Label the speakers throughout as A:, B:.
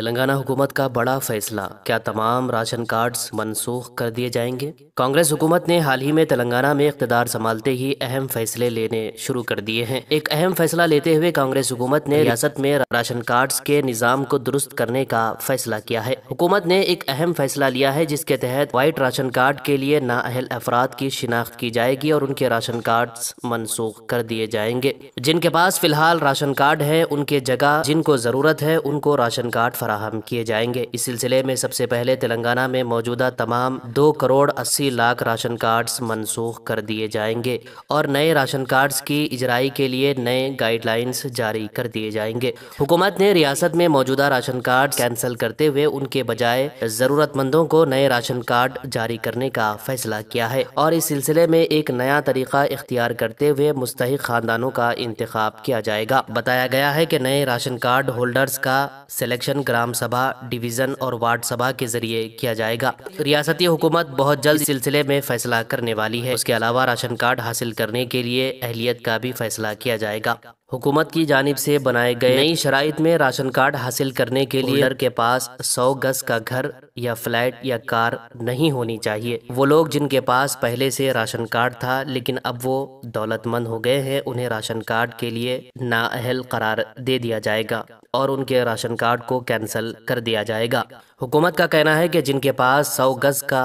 A: तेलंगाना हुकूमत का बड़ा फैसला क्या तमाम राशन कार्ड्स मनसूख कर दिए जाएंगे कांग्रेस हुकूमत ने हाल ही में तेलंगाना में इकतदार संभालते ही अहम फैसले लेने शुरू कर दिए हैं एक अहम फैसला लेते हुए कांग्रेस हुकूमत ने रियासत में राशन कार्ड्स के निज़ाम को दुरुस्त करने का फैसला किया है हुकूमत ने एक अहम फैसला लिया है जिसके तहत व्हाइट राशन कार्ड के लिए नाअहल अफराद की शिनाख्त की जाएगी और उनके राशन कार्ड मनसूख कर दिए जाएंगे जिनके पास फिलहाल राशन कार्ड है उनके जगह जिनको ज़रूरत है उनको राशन कार्ड फरा फराहम किए जाएंगे इस सिलसिले में सबसे पहले तेलंगाना में मौजूदा तमाम दो करोड़ अस्सी लाख राशन कार्ड्स मनसूख कर दिए जाएंगे और नए राशन कार्ड्स की इजराई के लिए नए गाइडलाइंस जारी कर दिए जाएंगे हुकूमत ने रियासत में मौजूदा राशन कार्ड कैंसिल करते हुए उनके बजाय ज़रूरतमंदों को नए राशन कार्ड जारी करने का फैसला किया है और इस सिलसिले में एक नया तरीका इख्तियार करते हुए मुस्तक खानदानों का इंतखब किया जाएगा बताया गया है कि नए राशन कार्ड होल्डर्स का सिलेक्शन ग्राम सभा डिवीज़न और वार्ड सभा के जरिए किया जाएगा रियासती हुकूमत बहुत जल्द सिलसिले में फैसला करने वाली है उसके अलावा राशन कार्ड हासिल करने के लिए अहलियत का भी फैसला किया जाएगा हुकूमत की जानब से बनाए गए नई शराइ में राशन कार्ड हासिल करने के लिए के पास सौ गज का घर या फ्लैट या कार नहीं होनी चाहिए वो लोग जिनके पास पहले से राशन कार्ड था लेकिन अब वो दौलतमंद हो गए हैं उन्हें राशन कार्ड के लिए नाअहल करार दे दिया जाएगा और उनके राशन कार्ड को कैंसिल कर दिया जाएगा हुकूमत का कहना है कि जिनके पास सौ गज का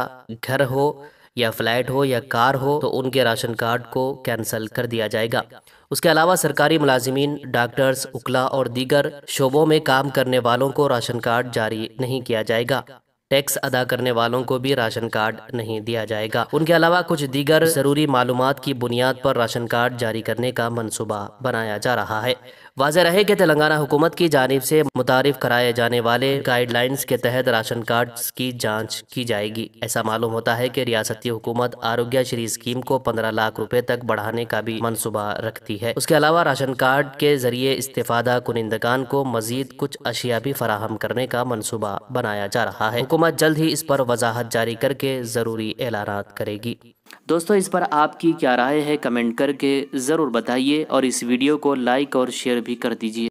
A: घर हो या फ्लैट हो या कार हो तो उनके राशन कार्ड को कैंसिल कर दिया जाएगा उसके अलावा सरकारी मुलाजिमीन डॉक्टर्स उकला और दीगर शोबों में काम करने वालों को राशन कार्ड जारी नहीं किया जाएगा टैक्स अदा करने वालों को भी राशन कार्ड नहीं दिया जाएगा उनके अलावा कुछ दीगर ज़रूरी मालूम की बुनियाद पर राशन कार्ड जारी करने का मनसूबा बनाया जा रहा है वाजह रहे कि तेलंगाना हुकूमत की जानब से मुतारफ़ कराए जाने वाले गाइडलाइंस के तहत राशन कार्ड्स की जाँच की जाएगी ऐसा मालूम होता है कि रियासती हुकूमत आरोग्य श्री स्कीम को पंद्रह लाख रुपए तक बढ़ाने का भी मनसूबा रखती है उसके अलावा राशन कार्ड के जरिए इस्तेफादा कुनिंदगान को मजीद कुछ अशिया भी फराहम करने का मनसूबा बनाया जा रहा है हुकूमत जल्द ही इस पर वजाहत जारी करके ज़रूरी ऐलान करेगी दोस्तों इस पर आपकी क्या राय है कमेंट करके ज़रूर बताइए और इस वीडियो को लाइक और शेयर भी कर दीजिए